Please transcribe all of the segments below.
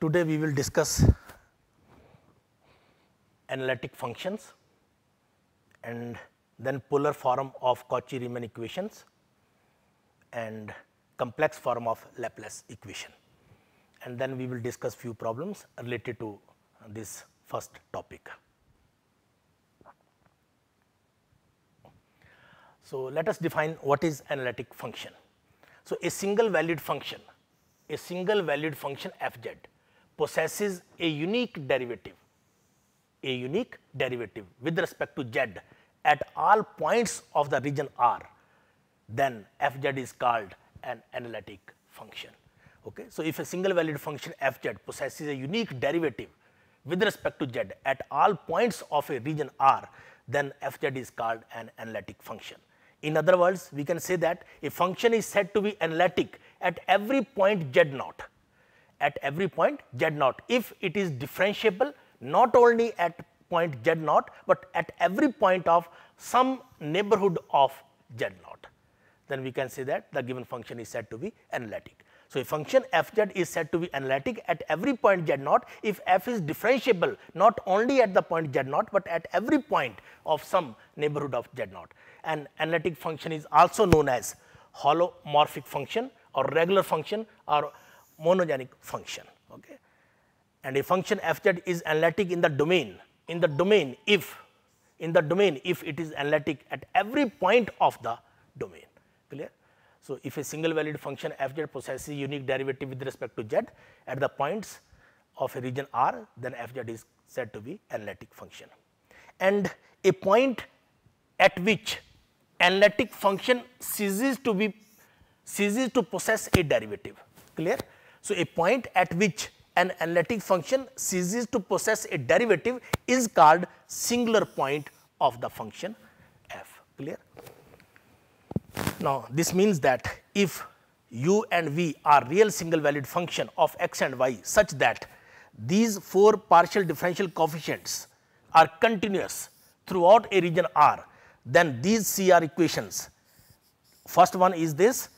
Today we will discuss analytic functions and then polar form of Cauchy-Riemann equations and complex form of Laplace equation. And then we will discuss few problems related to this first topic. So, let us define what is analytic function. So, a single valued function a single valued function fz possesses a unique derivative, a unique derivative with respect to z at all points of the region R, then fz is called an analytic function. Okay. So, if a single valued function fz possesses a unique derivative with respect to z at all points of a region R, then fz is called an analytic function. In other words, we can say that a function is said to be analytic at every point z naught, at every point z naught. If it is differentiable not only at point z naught, but at every point of some neighborhood of z naught, then we can say that the given function is said to be analytic. So, a function f z is said to be analytic at every point z naught if f is differentiable not only at the point z naught, but at every point of some neighborhood of z naught. An analytic function is also known as holomorphic function or regular function or monogenic function. Okay? And a function fz is analytic in the domain, in the domain if, in the domain if it is analytic at every point of the domain, clear? So, if a single valued function fz possesses unique derivative with respect to z at the points of a region R, then fz is said to be analytic function. And a point at which analytic function ceases to be ceases to possess a derivative, clear? So, a point at which an analytic function ceases to possess a derivative is called singular point of the function f, clear? Now, this means that if u and v are real single valued function of x and y such that these four partial differential coefficients are continuous throughout a region R, then these CR equations, first one is this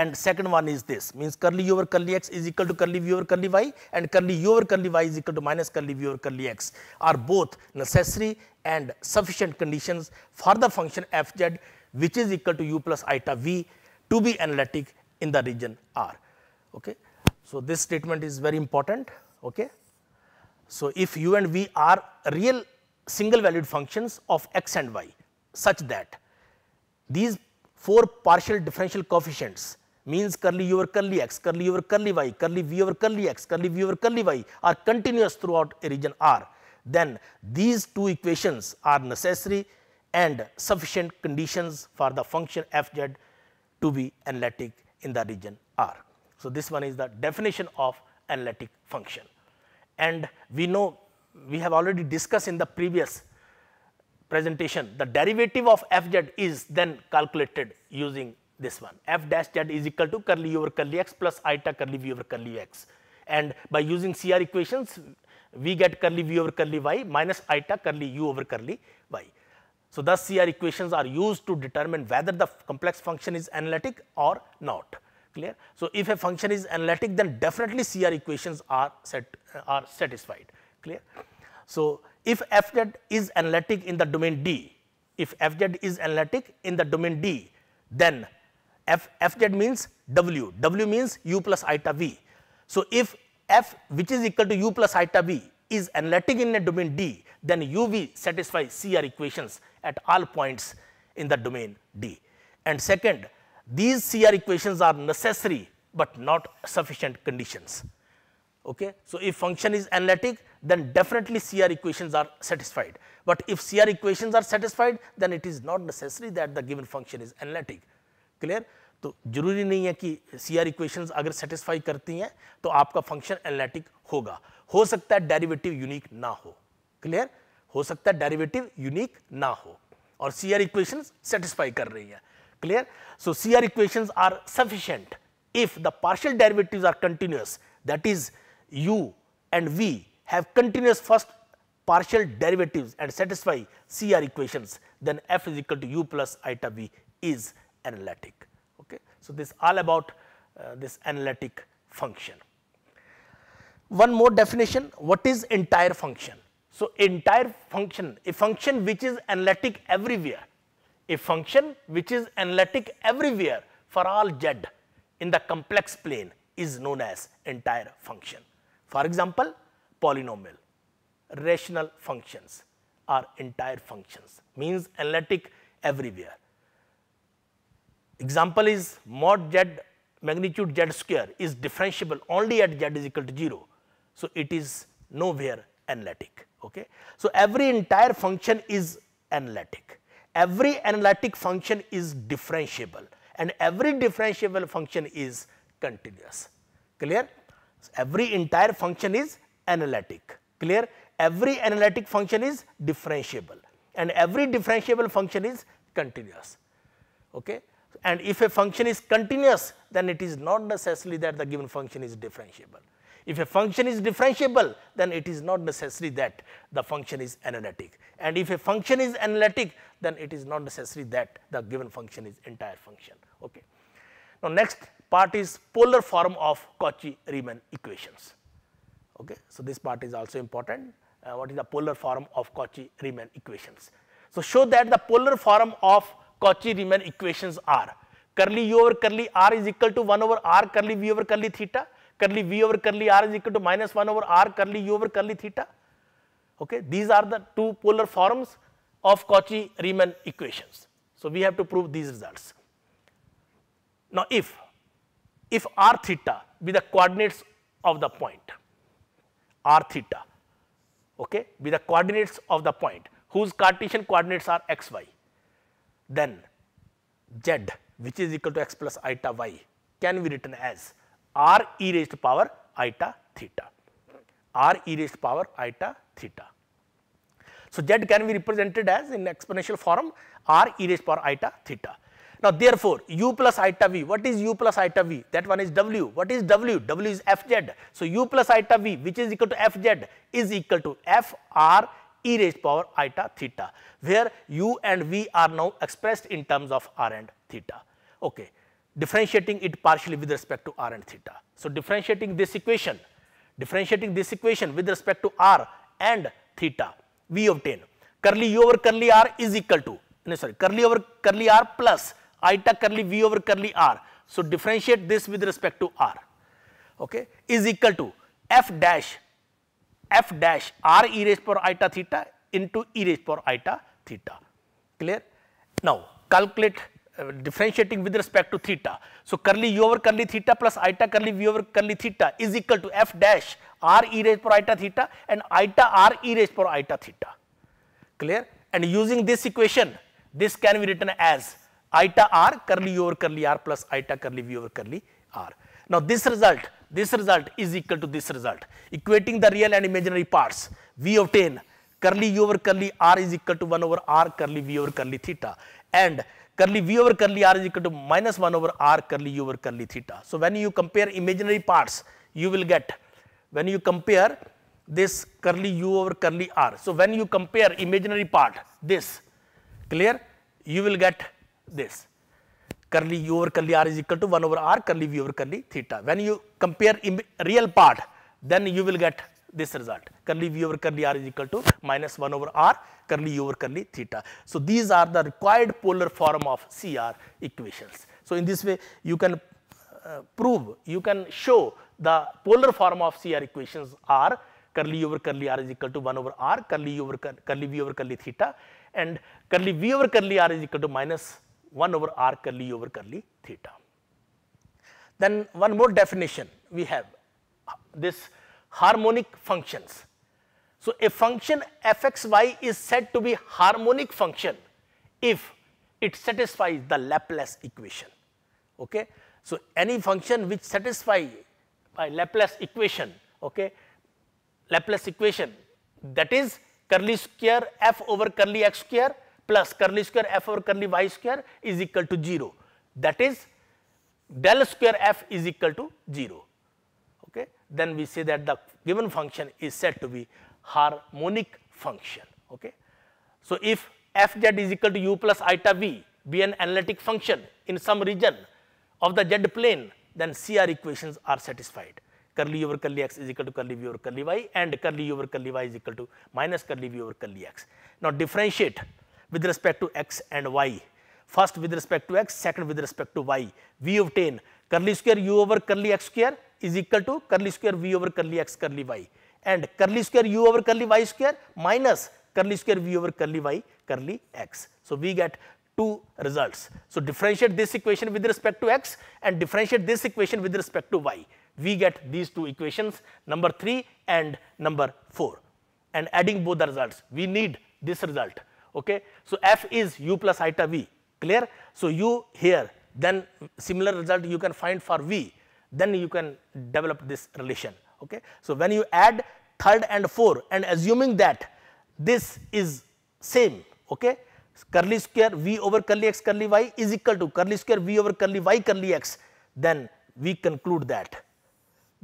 and second one is this means curly u over curly x is equal to curly v over curly y and curly u over curly y is equal to minus curly v over curly x are both necessary and sufficient conditions for the function f z which is equal to u plus iota v to be analytic in the region R. Okay. So, this statement is very important. Okay. So, if u and v are real single valued functions of x and y such that these four partial differential coefficients means curly u over curly x, curly u over curly y, curly v over curly x, curly v over curly y are continuous throughout a region R, then these two equations are necessary and sufficient conditions for the function f z to be analytic in the region R. So, this one is the definition of analytic function and we know we have already discussed in the previous presentation the derivative of f z is then calculated using this one f dash z is equal to curly over curly x plus iota curly v over curly x and by using CR equations we get curly v over curly y minus iota curly u over curly y. So, thus CR equations are used to determine whether the complex function is analytic or not clear. So, if a function is analytic then definitely CR equations are set are satisfied clear. So, if fz is analytic in the domain D, if fz is analytic in the domain D then F, Fz means W, W means U plus eta V. So, if F which is equal to U plus eta V is analytic in a domain D, then UV satisfies CR equations at all points in the domain D. And second, these CR equations are necessary but not sufficient conditions. Okay? So, if function is analytic then definitely CR equations are satisfied, but if CR equations are satisfied then it is not necessary that the given function is analytic. Clear तो जरूरी नहीं है कि C R equations अगर satisfy करती हैं तो आपका फंक्शन एनालिटिक होगा हो सकता है डेरिवेटिव यूनिक ना हो क्लियर हो सकता है डेरिवेटिव यूनिक ना हो और सी आर इक्वेशन सेटिस्फाई कर रही है clear so C R equation are sufficient if the partial derivative are continuous that is u and v have continuous first partial derivative and satisfy C R equation then f is equal to u plus iota v is analytic. Okay. So, this all about uh, this analytic function. One more definition what is entire function? So, entire function a function which is analytic everywhere a function which is analytic everywhere for all z in the complex plane is known as entire function. For example, polynomial, rational functions are entire functions means analytic everywhere. Example is mod z magnitude z square is differentiable only at z is equal to 0. So, it is nowhere analytic. Okay. So, every entire function is analytic. Every analytic function is differentiable and every differentiable function is continuous. Clear? So, every entire function is analytic. Clear? Every analytic function is differentiable and every differentiable function is continuous. Okay? and if a function is continuous then it is not necessarily that the given function is differentiable. If a function is differentiable then it is not necessary that the function is analytic and if a function is analytic then it is not necessary that the given function is entire function. Okay. Now, next part is polar form of Cauchy-Riemann equations. Okay. So, this part is also important uh, what is the polar form of Cauchy-Riemann equations. So, show that the polar form of Cauchy-Riemann equations are. Curly u over curly r is equal to 1 over r curly v over curly theta. Curly v over curly r is equal to minus 1 over r curly u over curly theta. Okay, these are the two polar forms of Cauchy-Riemann equations. So, we have to prove these results. Now, if, if r theta be the coordinates of the point, r theta okay, be the coordinates of the point whose Cartesian coordinates are x, y then z which is equal to x plus eta y can be written as r e raised to power eta theta, r e raised to power eta theta. So, z can be represented as in exponential form r e raised to power eta theta. Now, therefore, u plus eta v, what is u plus eta v? That one is w. What is w? w is f z. So, u plus eta v which is equal to f z is equal to f r e raised power iota theta where u and v are now expressed in terms of r and theta. Okay. Differentiating it partially with respect to r and theta. So, differentiating this equation, differentiating this equation with respect to r and theta, we obtain curly u over curly r is equal to no sorry curly over curly r plus iota curly v over curly r. So, differentiate this with respect to r okay, is equal to f dash f dash r e raised power iota theta into e raised power iota theta. Clear? Now calculate uh, differentiating with respect to theta. So curly u over curly theta plus iota curly v over curly theta is equal to f dash r e raised power iota theta and iota r e raised power iota theta. Clear? And using this equation, this can be written as iota r curly u over curly r plus iota curly v over curly r. Now, this result, this result is equal to this result. Equating the real and imaginary parts, we obtain curly u over curly r is equal to 1 over r curly v over curly theta and curly v over curly r is equal to minus 1 over r curly u over curly theta. So, when you compare imaginary parts, you will get when you compare this curly u over curly r. So, when you compare imaginary part this clear you will get this curly u over curly r is equal to 1 over r curly v over curly theta. When you compare real part, then you will get this result curly v over curly r is equal to minus 1 over r curly u over curly theta. So, these are the required polar form of CR equations. So, in this way you can uh, prove, you can show the polar form of CR equations are curly over curly r is equal to 1 over r curly over curly v over curly theta and curly v over curly r is equal to minus 1 over r curly over curly theta. Then one more definition we have this harmonic functions. So, a function fxy is said to be harmonic function if it satisfies the Laplace equation. Okay. So, any function which satisfies by Laplace equation, okay, Laplace equation that is curly square f over curly x square plus curly square f over curly y square is equal to 0. That is del square f is equal to 0. Okay. Then we say that the given function is said to be harmonic function. Okay. So, if fz is equal to u plus iota v be an analytic function in some region of the z plane, then CR equations are satisfied. Curly over curly x is equal to curly v over curly y and curly over curly y is equal to minus curly v over curly x. Now, differentiate with respect to x and y. First with respect to x, second with respect to y. We obtain curly square u over curly x square is equal to curly square v over curly x curly y and curly square u over curly y square minus curly square v over curly y curly x. So, we get two results. So, differentiate this equation with respect to x and differentiate this equation with respect to y. We get these two equations number 3 and number 4 and adding both the results. We need this result okay. So, f is u plus iota v clear. So, u here then similar result you can find for v then you can develop this relation okay. So, when you add third and four and assuming that this is same okay curly square v over curly x curly y is equal to curly square v over curly y curly x then we conclude that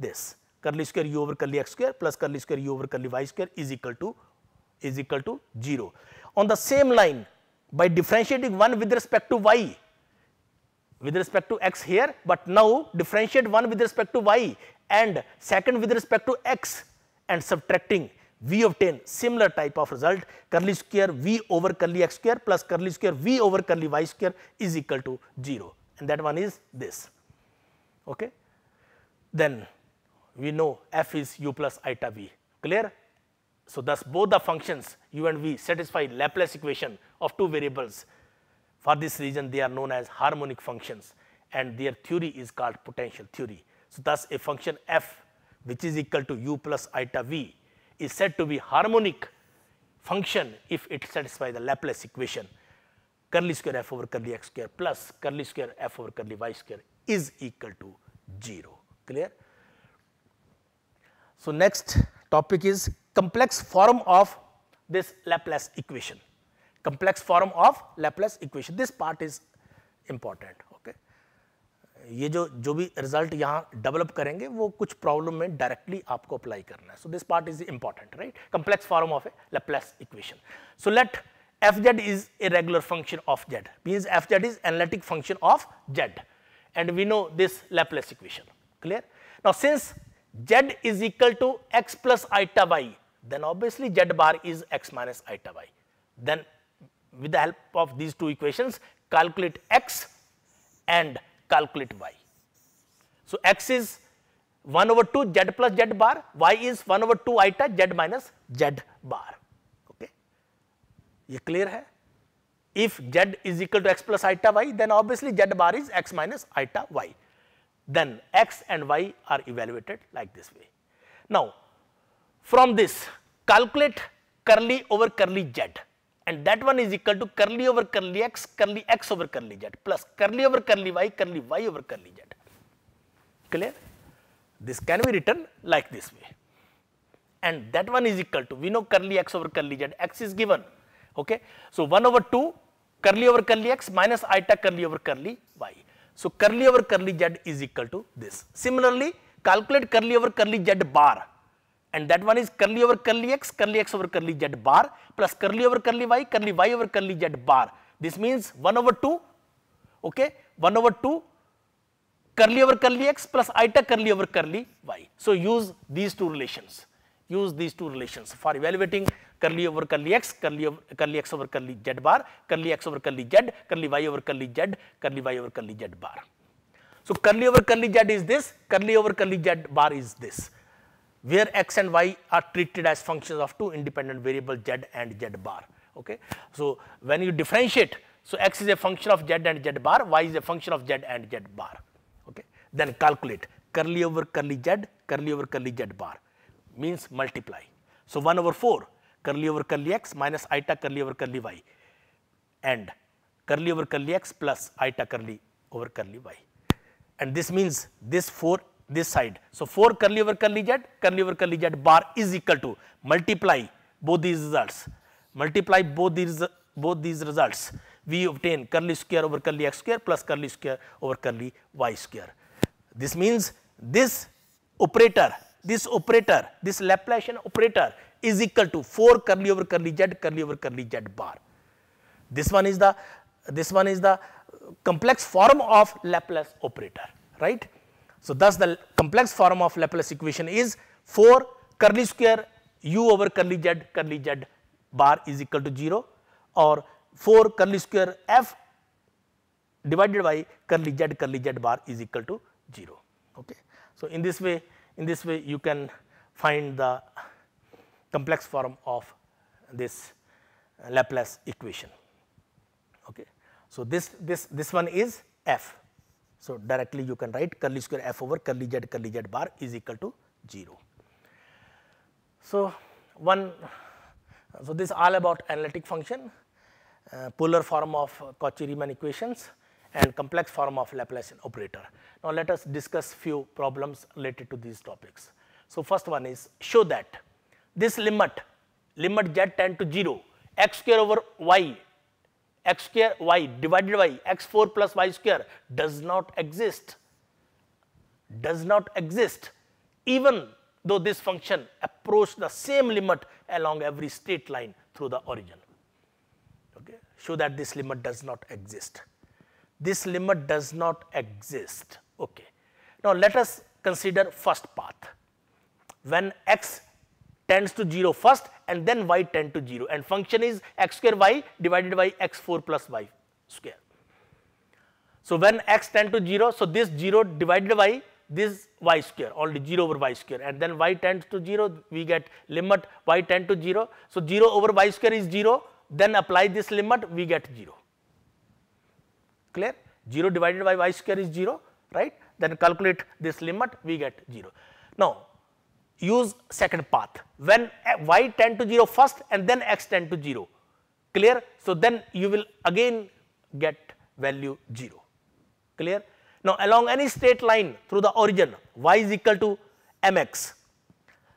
this curly square u over curly x square plus curly square u over curly y square is equal to is equal to 0 on the same line by differentiating one with respect to y with respect to x here, but now differentiate one with respect to y and second with respect to x and subtracting we obtain similar type of result curly square v over curly x square plus curly square v over curly y square is equal to 0 and that one is this. Okay. Then we know f is u plus iota v clear so thus both the functions u and v satisfy Laplace equation of two variables. For this reason they are known as harmonic functions and their theory is called potential theory. So thus a function f which is equal to u plus eta v is said to be harmonic function if it satisfies the Laplace equation curly square f over curly x square plus curly square f over curly y square is equal to 0 clear. So next topic is complex form of this Laplace equation, complex form of Laplace equation. This part is important. Okay, ये जो जो भी result यहाँ develop करेंगे वो कुछ problem में directly आपको apply करना है. So this part is important, right? Complex form of a Laplace equation. So let f(z) is a regular function of z. Means f(z) is analytic function of z, and we know this Laplace equation. Clear? Now since z is equal to x plus i tab i then obviously z bar is x minus i y. Then with the help of these two equations calculate x and calculate y. So, x is 1 over 2 z plus z bar, y is 1 over 2 eta z minus z bar. Okay. ये clear If z is equal to x plus eta y, then obviously z bar is x minus eta y. Then x and y are evaluated like this way. Now, from this calculate curly over curly z and that one is equal to curly over curly x curly x over curly z plus curly over curly y curly y over curly z clear this can be written like this way and that one is equal to we know curly x over curly z x is given okay so 1 over 2 curly over curly x minus iota curly over curly y so curly over curly z is equal to this similarly calculate curly over curly z bar and that one is curly over curly x, curly x over curly z bar plus curly over curly y, curly y over curly z bar. This means 1 over 2, okay, 1 over 2 curly over curly x plus eta curly over curly y. So, use these two relations, use these two relations for evaluating curly over curly x, curly, over, curly x over curly z bar, curly x over curly z, curly y over curly z, curly y over curly z bar. So, curly over curly z is this, curly over curly z bar is this. where x and y are treated as functions of two independent variables z and z bar. Okay. So, when you differentiate, so x is a function of z and z bar, y is a function of z and z bar. Okay. Then calculate curly over curly z, curly over curly z bar means multiply. So, 1 over 4 curly over curly x minus iota curly over curly y and curly over curly x plus iota curly over curly y. And this means this 4 this side. So, 4 curly over curly z curly over curly z bar is equal to multiply both these results multiply both these both these results we obtain curly square over curly x square plus curly square over curly y square. This means this operator this operator this Laplacian operator is equal to 4 curly over curly z curly over curly z bar. This one is the this one is the complex form of Laplace operator right. So, thus the complex form of Laplace equation is 4 curly square u over curly z curly z bar is equal to 0 or 4 curly square f divided by curly z curly z bar is equal to 0. Okay. So, in this way in this way you can find the complex form of this Laplace equation. Okay. So, this, this, this one is f. So, directly you can write curly square f over curly z curly z bar is equal to 0. So, one so this all about analytic function, uh, polar form of Cauchy-Riemann equations and complex form of Laplacian operator. Now, let us discuss few problems related to these topics. So, first one is show that this limit, limit z tend to 0, x square over y x square y divided by x4 plus y square does not exist, does not exist even though this function approached the same limit along every straight line through the origin. Okay. Show that this limit does not exist. This limit does not exist. Okay. Now, let us consider first path. When x tends to 0 first and then y tend to 0 and function is x square y divided by x 4 plus y square. So, when x tend to 0, so this 0 divided by this y square only 0 over y square and then y tends to 0 we get limit y tend to 0. So, 0 over y square is 0 then apply this limit we get 0 clear 0 divided by y square is 0 right then calculate this limit we get 0. Now, use second path when eh, y tend to 0 first and then x tend to 0 clear. So, then you will again get value 0 clear. Now, along any straight line through the origin y is equal to mx.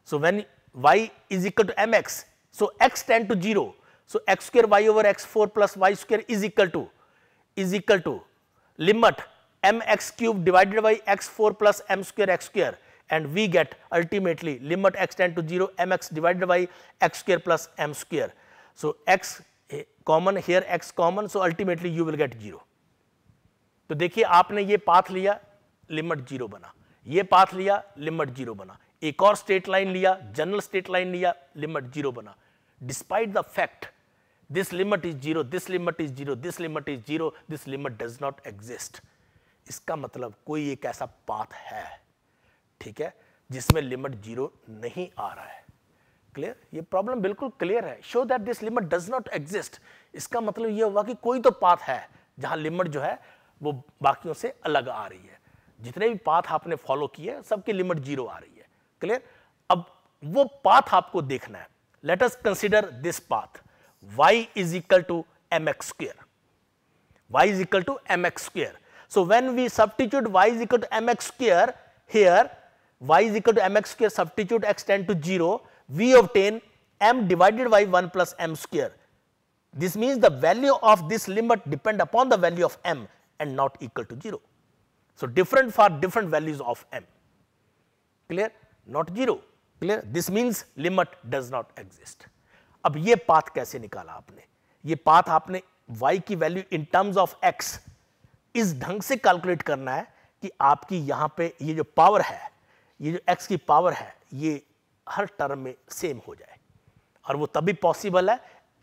So, when y is equal to mx, so x tend to 0. So, x square y over x 4 plus y square is equal to is equal to limit m x cube divided by x 4 plus m square x square and we get ultimately limit x tend to 0 mx divided by x square plus m square. So, x eh, common here x common so ultimately you will get 0. तो देखिए आपने ये path लिया limit zero बना ये path लिया limit zero बना एक और स्टेट लाइन लिया जनरल स्टेट लाइन लिया लिमिट जीरो बना despite the fact this limit is zero this limit is zero this limit is zero this limit does not exist इसका मतलब कोई एक ऐसा पाथ है ठीक है जिसमें लिमिट जीरो नहीं आ रहा है क्लियर ये प्रॉब्लम बिल्कुल क्लियर है show that this limit does not exist इसका मतलब ये हुआ कि कोई तो पाथ है जहां लिमिट जो है वो बाकियों से अलग आ रही है जितने भी पाथ आपने फॉलो किए सबकी लिमिट जीरो आ रही है क्लियर अब वो पाथ आपको देखना है let us consider this path to m x to y is equal to m x mx so so we we y is equal to m x square here y is equal to mx square substitute x tend to 0, we obtain m divided by 1 plus m square. This means the value of this limit depend upon the value of m and not equal to 0. So, different for different values of m, clear not 0, clear this means limit does not exist. ab ye path kaise nikala aapne ye path aapne y ki value in terms of x is dhang se calculate karna hai ki aapki yahan pe ye jo power hai ये जो x की power है ये हर term में same हो जाए और वो तभी पॉसिबल है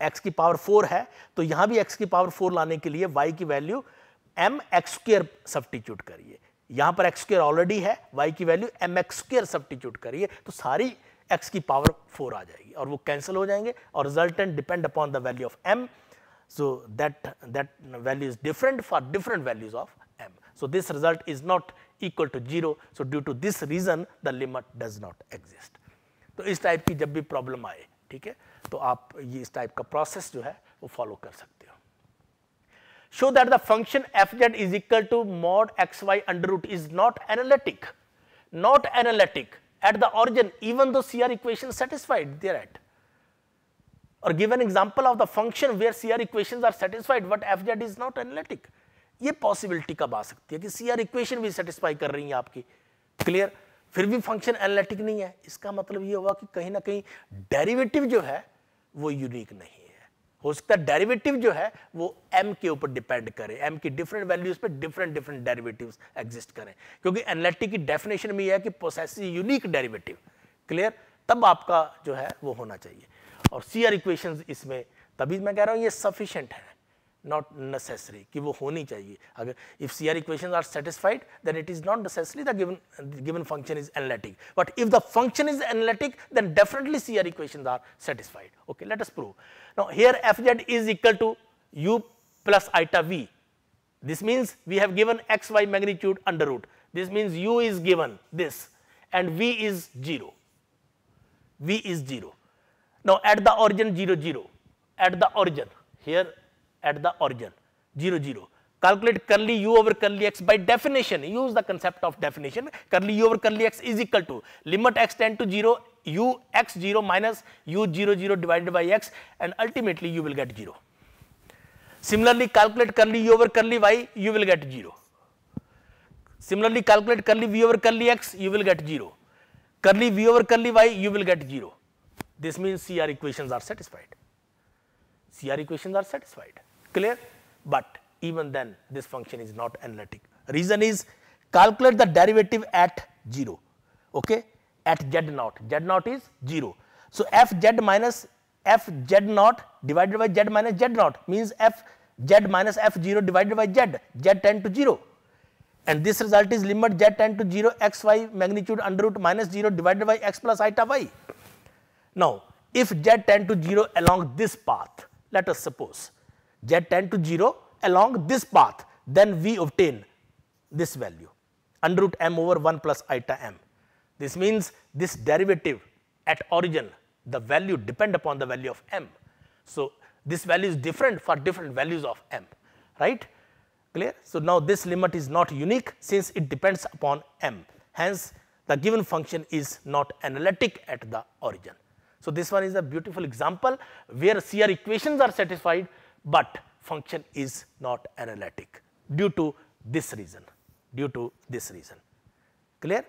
एक्स की पावर फोर है तो यहां भी एक्स की पावर फोर लाने के लिए वाई की value m x square substitute करिए यहां पर एक्स स्क्र ऑलरेडी है वाई की value m x square substitute करिए तो सारी एक्स की पावर फोर आ जाएगी और वो कैंसिल हो जाएंगे और resultant depend upon the value of m so that that value is different for different values of m so this result is not equal to zero So, due to this reason the limit does not exist. तो इस type की जब भी problem आए ठीक है तो आप ये इस टाइप का प्रोसेस जो है वो फॉलो कर सकते हो show that the function f z is equal to mod x y under root is not analytic not analytic at the origin even though C R equation satisfied there at or give an example of the function where CR equations are satisfied but fz is not analytic. ये possibility कब आ सकती है कि C R equation भी satisfy कर रही है आपकी क्लियर फिर भी फंक्शन एनालिटिक नहीं है इसका मतलब ये हुआ कि कहीं ना कहीं डेरिवेटिव जो है वो यूनिक नहीं है हो सकता है डेरिवेटिव जो है वो एम के ऊपर डिपेंड करे एम की डिफरेंट वैल्यूज पे डिफरेंट डिफरेंट डेरिवेटिव एग्जिस्ट करें क्योंकि एनालिटिक की डेफिनेशन में यह है कि प्रोसेस यूनिक डेरिवेटिव क्लियर तब आपका जो है वो होना चाहिए और सी आर इक्वेशन इसमें तभी मैं कह रहा हूँ ये सफिशेंट है not necessary कि वो होनी चाहिए if CR equations are satisfied then it is not necessary the given the given function is analytic but if the function is analytic then definitely CR equations are satisfied okay let us prove now here fz is equal to u plus eta v this means we have given x y magnitude under root this means u is given this and v is 0 v is 0 now at the origin 0 0 at the origin here at the origin zero zero calculate curly u over curly x by definition use the concept of definition curly u over curly x is equal to limit x tend to zero u x zero minus u zero zero divided by x and ultimately you will get zero similarly calculate curly u over curly y you will get zero similarly calculate curly v over curly x you will get zero curly v over curly y you will get zero this mean C R equation are satisfied C R equation are satisfied clear? But even then this function is not analytic. Reason is calculate the derivative at 0 okay, at z naught, z naught is 0. So, f z minus f z naught divided by z minus z naught means f z minus f 0 divided by z, z tend to 0 and this result is limit z tend to 0 x y magnitude under root minus 0 divided by x plus iota y. Now, if z tend to 0 along this path, let us suppose z tend to 0 along this path then we obtain this value under root m over 1 plus eta m. This means this derivative at origin the value depend upon the value of m. So, this value is different for different values of m right clear. So, now this limit is not unique since it depends upon m hence the given function is not analytic at the origin. So, this one is a beautiful example where CR equations are satisfied but function is not analytic due to this reason, due to this reason. Clear?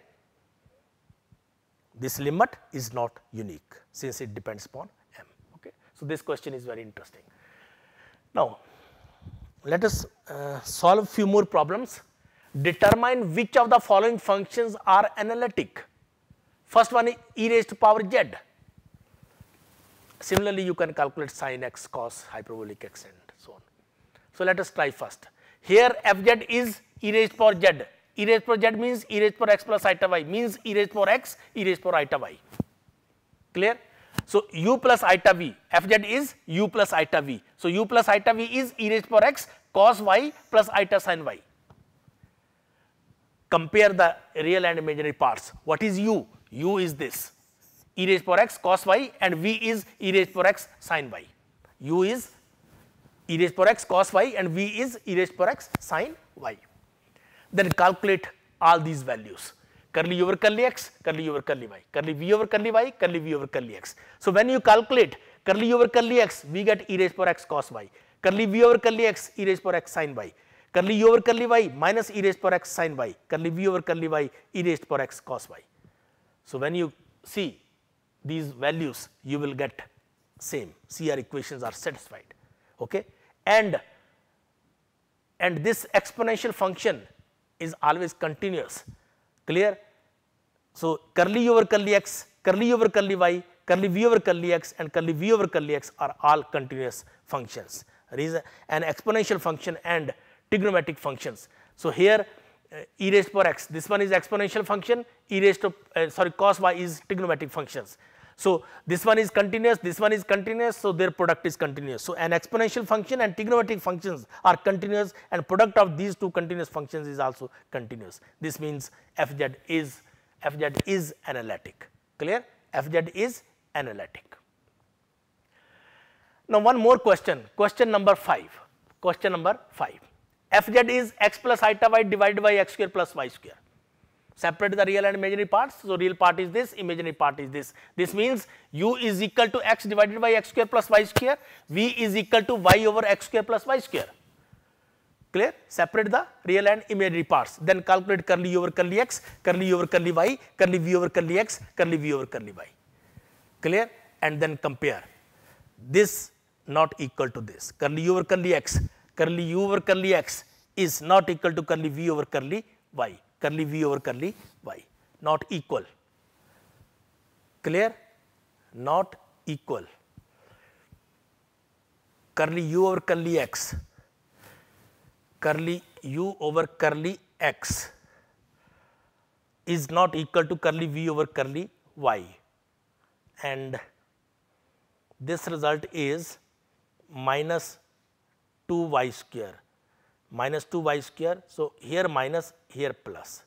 This limit is not unique since it depends upon m. Okay. So, this question is very interesting. Now, let us uh, solve few more problems. Determine which of the following functions are analytic. First one is e raised to power z Similarly, you can calculate sine x, cos, hyperbolic x and so on. So, let us try first. Here f z is e raised power z, e raised power z means e raised power x plus iota y means e raised power x, e raised power iota y, clear. So, u plus iota v, f z is u plus iota v. So, u plus iota v is e raised power x cos y plus iota sin y. Compare the real and imaginary parts. What is u? u is this e raised power x cos y and v is e raised power x sin y. u is e raised power x cos y and v is e raised power x sin y. Then calculate all these values curly over curly x, curly over curly y, curly v over curly y, curly v over curly x. So, when you calculate curly over curly x, we get e raised power x cos y, curly v over curly x, e raised power x sin y, curly u over curly y minus e raised power x sin y, curly v over curly y, e raised power x cos y. So, when you see these values you will get same CR equations are satisfied okay and and this exponential function is always continuous clear. So, curly over curly x, curly over curly y, curly v over curly x and curly v over curly x are all continuous functions reason an exponential function and trigonometric functions. So, here uh, e raised power x this one is exponential function e raised to uh, sorry cos y is trigonometric functions. So, this one is continuous, this one is continuous, so their product is continuous. So, an exponential function and trigonometric functions are continuous and product of these two continuous functions is also continuous. This means fz is fz is analytic, clear? fz is analytic. Now, one more question, question number 5, question number 5, fz is x plus y divided by x square plus y square separate the real and imaginary parts. So, real part is this, imaginary part is this. This means u is equal to x divided by x square plus y square, v is equal to y over x square plus y square. Clear? Separate the real and imaginary parts. Then calculate curly over curly x, curly over curly y, curly v over curly x, curly v over curly y. Clear? And then compare this not equal to this. Curly over curly x, curly u over curly x is not equal to curly v over curly y. Curly v over curly y not equal clear not equal curly u over curly x curly u over curly x is not equal to curly v over curly y and this result is minus two y square minus 2 y square. So, here minus here plus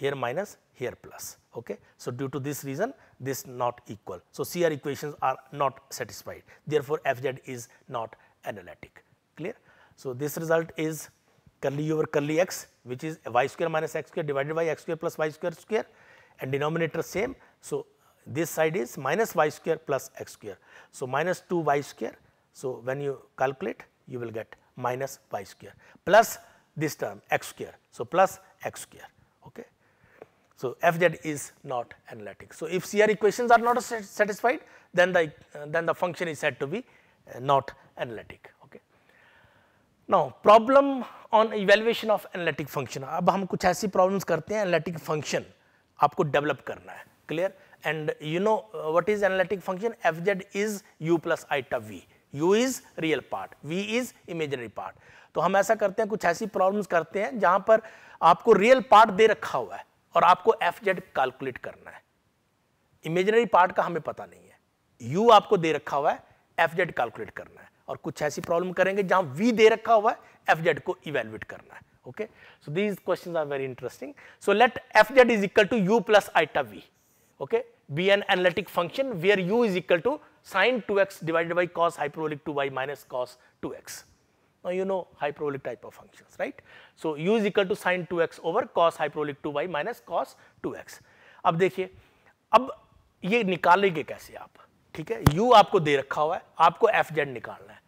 here minus here plus. Okay. So, due to this reason this not equal. So, CR equations are not satisfied therefore, FZ is not analytic clear. So, this result is curly over curly x which is y square minus x square divided by x square plus y square square and denominator same. So, this side is minus y square plus x square. So, minus 2 y square. So, when you calculate you will get minus y square plus this term x square. So, plus x square. Okay. So, fz is not analytic. So, if CR equations are not satisfied then the uh, then the function is said to be uh, not analytic. Okay. Now, problem on evaluation of analytic function. अब हम कुछ ऐसी problems करते हैं analytic function आपको develop करना है clear and you know uh, what is analytic function f z is u plus i tau v. U is real part V is imaginary part तो हम ऐसा करते हैं कुछ ऐसी प्रॉब्लम्स करते हैं जहां पर आपको रियल पार्ट दे रखा हुआ है और आपको एफ जेड कैलकुलेट करना है इमेजनरी पार्ट का हमें पता नहीं है यू आपको दे रखा हुआ है एफ जेड कैलकुलेट करना है और कुछ ऐसी प्रॉब्लम करेंगे जहां वी दे रखा हुआ है एफ जेड को इवेल्युएट करना है okay these question are very interesting so let f z is equal to u plus iota v okay be an an function we are u is equal to sin 2x divided by cos hyperbolic 2y minus cos 2x. Now you know hyperbolic type of functions, right. So u is equal to sin 2x over cos hyperbolic 2y minus cos 2x. अब देखिए अब ये निकालेंगे कैसे आप ठीक है u आपको दे रखा हुआ है आपको एफ जेड निकालना है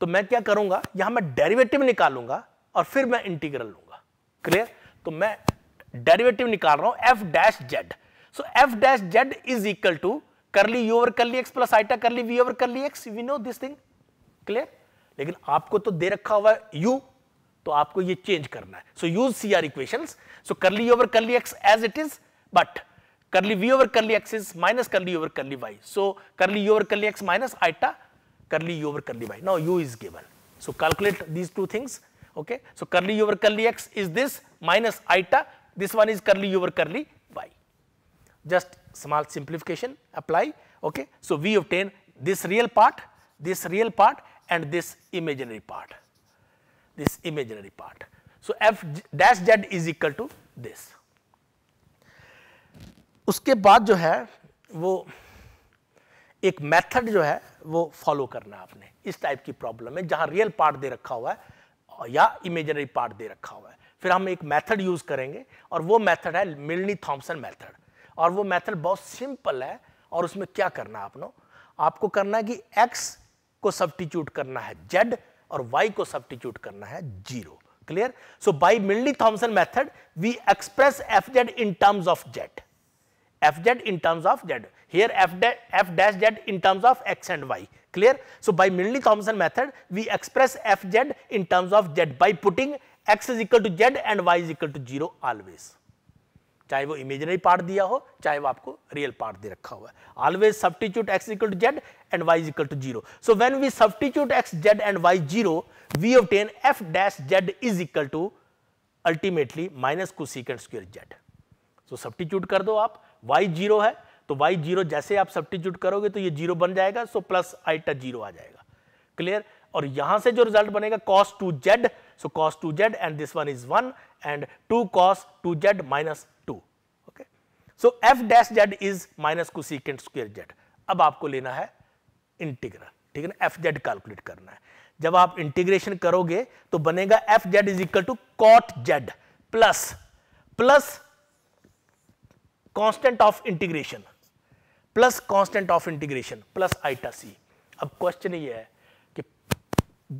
तो मैं क्या करूंगा यहां मैं डेरिवेटिव निकालूंगा और फिर मैं इंटीग्रल लूंगा क्लियर तो मैं डेरिवेटिव निकाल रहा हूं f dash z so f dash z is equal to curly u over curly x plus iota curly v over curly x we know this thing clear लेकिन आपको तो दे रखा हुआ है यू तो आपको ये चेंज करना है so use C R equation so curly over curly x as it is but curly v over curly x is minus curly over curly y so curly u over curly x minus iota curly u over curly y. Now u is given. So calculate these two things. Okay. So curly u over curly x is this minus iota. This one is करली u over curly y. Just small simplification apply okay so we obtain this real part this real part and this imaginary part this imaginary part so f dash z is equal to this उसके बाद जो है वो एक method जो है वो follow करना आपने इस टाइप की प्रॉब्लम है जहां रियल पार्ट दे रखा हुआ है या इमेजनरी पार्ट दे रखा हुआ है फिर हम एक मेथड यूज करेंगे और वो मेथड है मिलनी थॉम्सन मेथड और वो मेथड बहुत सिंपल है और उसमें क्या करना है आपनों आपको करना है कि एक्स को सब्टीट्यूट करना है जेड और वाई को सब्टीट्यूट करना है zero clear so by Milne Thomson method we express f z in terms of z f z in terms of z here f f dash z in terms of x and y clear so by Milne Thomson method we express f z in terms of z by putting x is equal to z and y is equal to zero always चाहे वो imaginary part दिया हो चाहे वो आपको real part दे रखा हुआ है always substitute x equal to z and y equal to zero so when we substitute x z and y zero we obtain f dash z is equal to ultimately minus cosecant square z so substitute कर दो आप Y zero है तो Y zero जैसे आप substitute करोगे तो ये जीरो बन जाएगा सो प्लस आईटा जीरो आ जाएगा क्लियर और यहां से जो रिजल्ट बनेगा cos two z so cos two z and this one is one and two cos two z minus so f dash z is minus cosecant square z अब आपको लेना है इंटीग्रल ठीक है ना एफ जेड कैलकुलेट करना है जब आप इंटीग्रेशन करोगे तो बनेगा f z is equal to cot z plus plus constant of integration plus constant of integration plus iota c अब क्वेश्चन ये है कि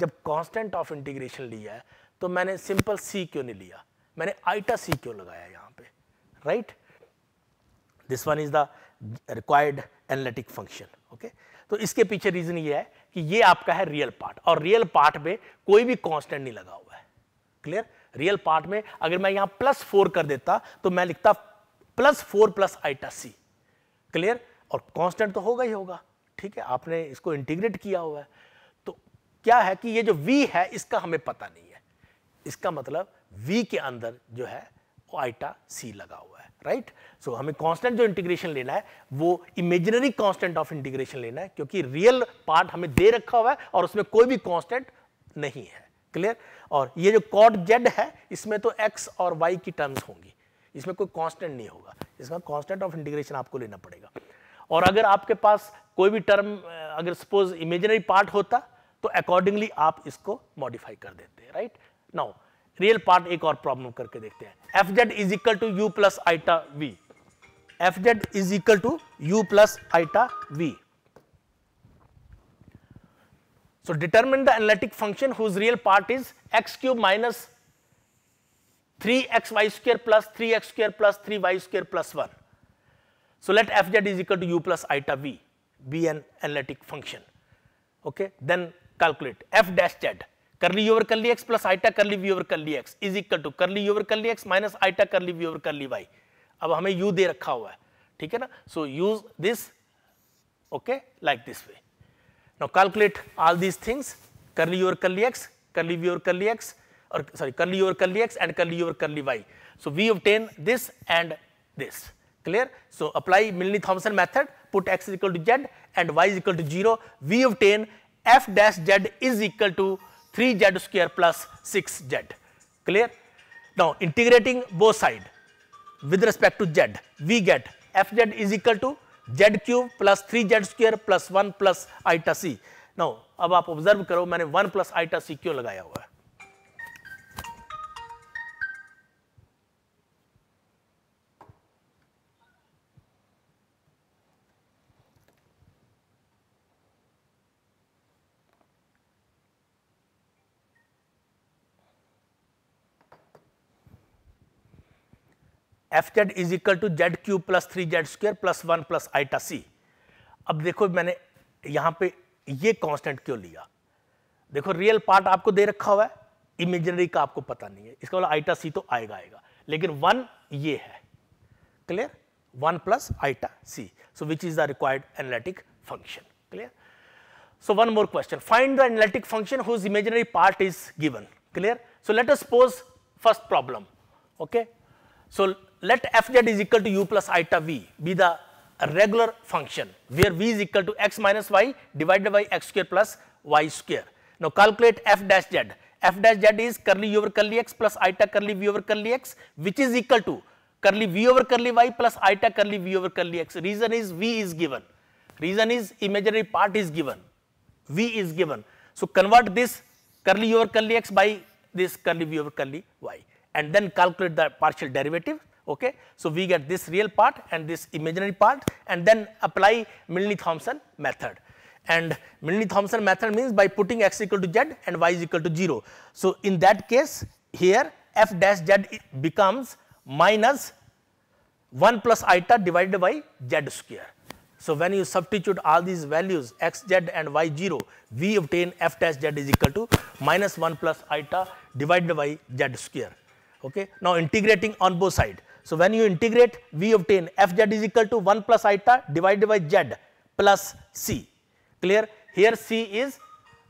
जब कांस्टेंट ऑफ इंटीग्रेशन लिया है तो मैंने सिंपल सी क्यों नहीं लिया मैंने आइटा सी क्यों लगाया यहां पे right right? This one is the required analytic function okay तो इसके पीछे रीजन ये है कि ये आपका है रियल पार्ट और रियल पार्ट में कोई भी कांस्टेंट नहीं लगा हुआ है क्लियर रियल पार्ट में अगर मैं यहां प्लस फोर कर देता तो मैं लिखता plus four plus iota c clear और कांस्टेंट तो होगा ही होगा ठीक है आपने इसको इंटीग्रेट किया हुआ है तो क्या है कि ये जो वी है इसका हमें पता नहीं है इसका मतलब वी के अंदर जो है वो आइटा सी लगा हुआ है राइट right? सो so, हमें कांस्टेंट जो इंटीग्रेशन लेना है वो इमेजिनरी कांस्टेंट ऑफ इंटीग्रेशन लेना है क्योंकि रियल पार्ट हमें दे रखा हुआ है और उसमें कोई भी कांस्टेंट नहीं है क्लियर और ये जो कॉट जेड है इसमें तो एक्स और वाई की टर्म्स होंगी इसमें कोई कांस्टेंट नहीं होगा इसका कांस्टेंट ऑफ इंटीग्रेशन आपको लेना पड़ेगा और अगर आपके पास कोई भी टर्म अगर सपोज इमेजिनरी पार्ट होता तो अकॉर्डिंगली आप इसको मॉडिफाई कर देते right now right? Real part एक और प्रॉब्लम करके देखते हैं f z is equal to u plus iota v f z is equal to u plus iota v so determine the analytic function whose real part is x cube minus three x y square plus three x square plus three y square plus one so let f z is equal to u plus iota we B an analytic function okay then calculate f dash z curly over curly x plus iota curly v over curly x is equal to curly over curly x minus iota curly v over curly y अब हमें you they रखा हुआ है ठीक है ना so use this okay like this way now calculate all these things curly over curly x curly v over curly x or sorry curly over curly x and curly over curly y so we obtain this and this clear so apply milne thompson method put x is equal to z and y is equal to 0 we obtain f dash z is equal to 0 3z square plus 6z. Clear? Now integrating both side with respect to z, we get fz is equal to z cube plus 3z square plus 1 plus iota c. Now अब आप observe करो मैंने 1 plus iota सी क्यों लगाया हुआ है f z is equal to z q plus three z square plus one plus iota c अब देखो मैंने यहां पे ये कांस्टेंट क्यों लिया देखो रियल पार्ट आपको दे रखा हुआ है इमेजिनरी का आपको पता नहीं है इसका बोला आईटा सी तो आएगा आएगा लेकिन वन ये है clear one plus iota c so which is the required analytic function clear so one more question find the analytic function whose imaginary part is given clear so let us pose first problem okay so let fz is equal to u plus i v be the regular function where v is equal to x minus y divided by x square plus y square. Now calculate f dash z. f dash z is curly u over curly x plus i curly v over curly x which is equal to curly v over curly y plus i curly v over curly x. Reason is v is given. Reason is imaginary part is given. v is given. So convert this curly u over curly x by this curly v over curly y and then calculate the partial derivative Okay? So, we get this real part and this imaginary part and then apply Milne-Thompson method. And Milne-Thompson method means by putting x equal to z and y is equal to 0. So, in that case here f dash z becomes minus 1 plus eta divided by z square. So, when you substitute all these values x z and y 0, we obtain f dash z is equal to minus 1 plus eta divided by z square. Okay. Now, integrating on both sides. So when you integrate, we obtain fz is equal to 1 plus eta divided by z plus c. Clear? Here c is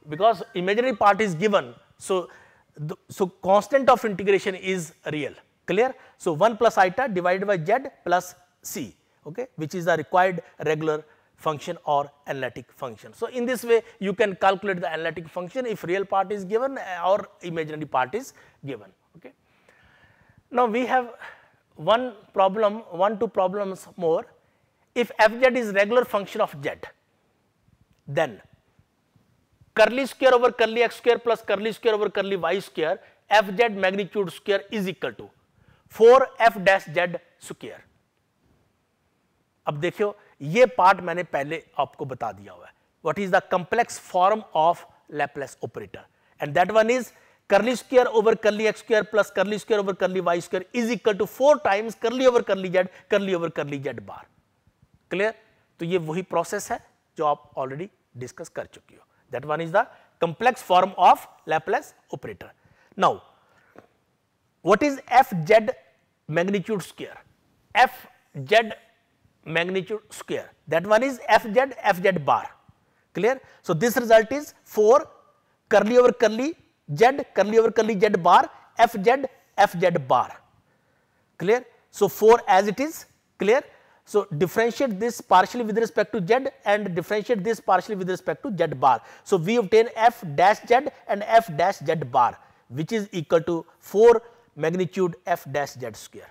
because imaginary part is given. So, the, so constant of integration is real. Clear? So 1 plus eta divided by z plus c, okay, which is the required regular function or analytic function. So, in this way you can calculate the analytic function if real part is given or imaginary part is given. Okay. Now, we have one problem, one two problems more. If f z is regular function of z, then curly square over curly x square plus curly square over curly y square f z magnitude square is equal to 4 f dash z square. अब देखियो ये part मैंने पहले आपको बता दिया हुआ है what is the complex form of Laplace operator and that one is curly square over curly x square plus curly square over curly y square is equal to four times curly over curly z curly over curly z bar clear तो ये वही process है जो आप already discuss कर चुकी हो that one is the complex form of Laplace operator now what is f z magnitude square f z magnitude square that one is f z f z bar clear so this result is four curly over curly z curly over curly z bar f z f z bar clear so 4 as it is clear so differentiate this partially with respect to z and differentiate this partially with respect to z bar so we obtain f dash z and f dash z bar which is equal to 4 magnitude f dash z square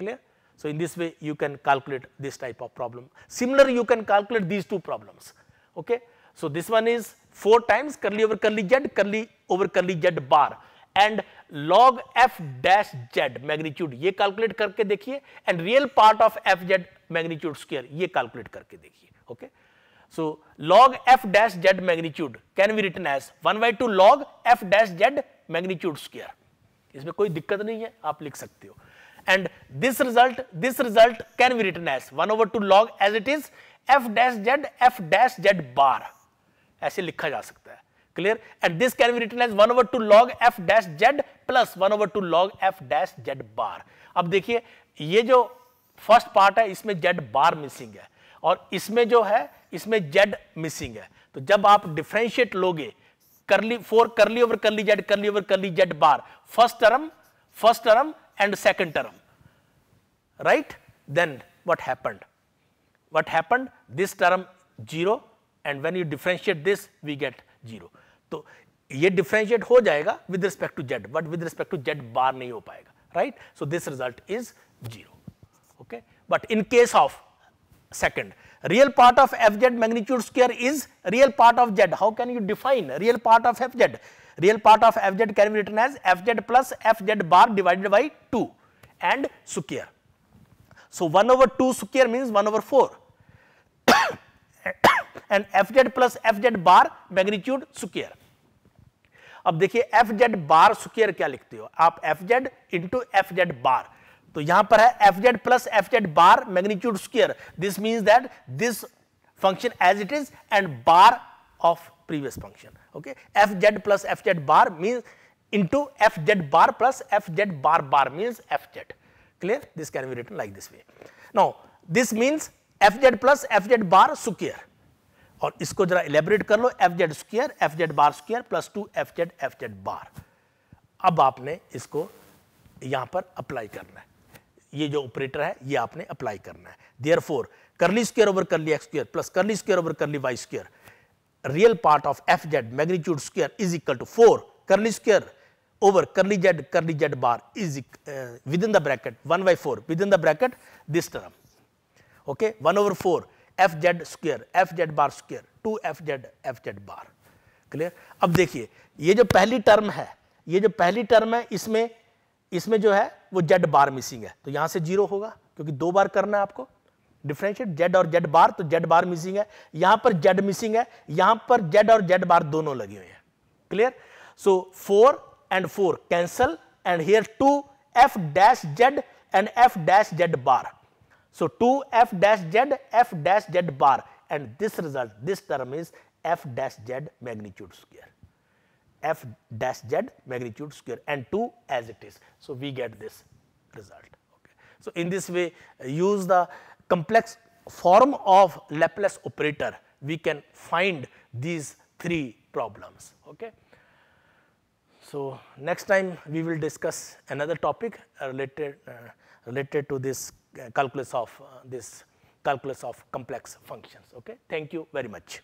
clear so in this way you can calculate this type of problem similar you can calculate these two problems okay So this one is 4 times curly over curly z curly over curly z bar and log f dash z magnitude ये calculate करके देखिए and real part of f z magnitude square ये calculate करके देखिए okay so log f dash z magnitude can be written as 1 by 2 log f dash z magnitude square इसमें कोई दिक्कत नहीं है आप लिख सकते हो and this result this result can be written as 1 over 2 log as it is f dash z f dash z bar ऐसे लिखा जा सकता है clear and this can be written as one over two log f dash z plus one over two log f dash z bar अब देखिए ये जो first part है इसमें जेड बार मिसिंग है और इसमें जो है इसमें जेड मिसिंग है तो जब आप डिफ्रेंशिएट लोगे करली four curly over curly z curly over curly z bar first term first term and second term right then what happened what happened this term zero and when you differentiate this we get 0 So, ये differentiate हो जाएगा with respect to z but with respect to z bar नहीं हो पाएगा right so this result is 0 okay but in case of second real part of fz magnitude square is real part of z how can you define real part of fz real part of fz can be written as fz plus fz bar divided by 2 and square so 1 over 2 square means 1 over 4 and f z plus f z bar magnitude square अब देखिए F z बार square क्या लिखते हो आप f z into f z bar तो यहां पर है f z plus f z bar magnitude square this mean that this function as it is and bar of previous function okay f z plus f z bar mean into f z bar plus f z bar bar mean f z clear this can be written like this way no this now f z plus f z bar square और इसको जरा elaborate कर लो f z square f z bar square plus two f z f z bar अब आपने इसको यहां पर अप्लाई करना है ये जो ऑपरेटर है ये आपने अप्लाई करना है there four curly square over curly x square plus curly square over curly y square real part of f z magnitude square is equal to four curly square over curly z curly z bar is within the bracket one by four within the bracket this term okay one over four f z square f z bar square two f z f z bar clear अब देखिए ये जो पहली term है ये जो पहली term है इसमें इसमें जो है वो जेड बार मिसिंग है तो यहां से जीरो होगा क्योंकि दो बार करना है आपको डिफ्रेंशिएट जेड और जेड बार तो जेड बार मिसिंग है यहां पर जेड मिसिंग है यहां पर जेड और जेड बार दोनों लगे हुए हैं clear so four and four cancel and here two f dash z and f dash z bar So, 2 f dash z f dash z bar and this result this term is f dash z magnitude square f dash z magnitude square and 2 as it is. So, we get this result. Okay. So, in this way use the complex form of Laplace operator we can find these three problems. Okay. So, next time we will discuss another topic uh, related, uh, related to this calculus of uh, this calculus of complex functions. Okay? Thank you very much.